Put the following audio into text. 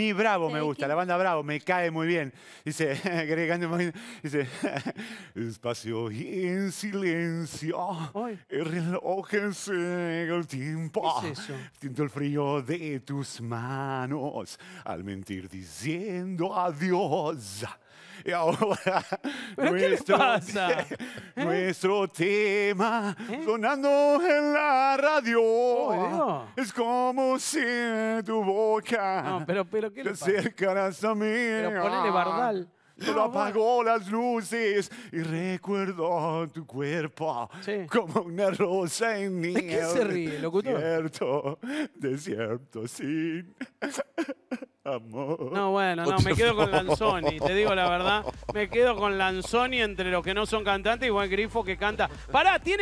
Mi Bravo me gusta, la banda Bravo, me cae muy bien. Dice, dice, espacio y en silencio, el reloj el tiempo. Siento el frío de tus manos al mentir diciendo adiós. Y ahora ¿Eh? nuestro, tema ¿Eh? sonando en la Dios. es como si tu boca no, pero, te acercaras a mí. Pero ponele ah, bardal. Pero no, apagó las luces y recuerdo tu cuerpo como una rosa en mí. ¿De qué se ríe, locutor? Desierto, desierto, sin amor. No, bueno, no, me quedo con Lanzoni, te digo la verdad. Me quedo con Lanzoni entre los que no son cantantes y Juan Grifo que canta. Pará, tiene que...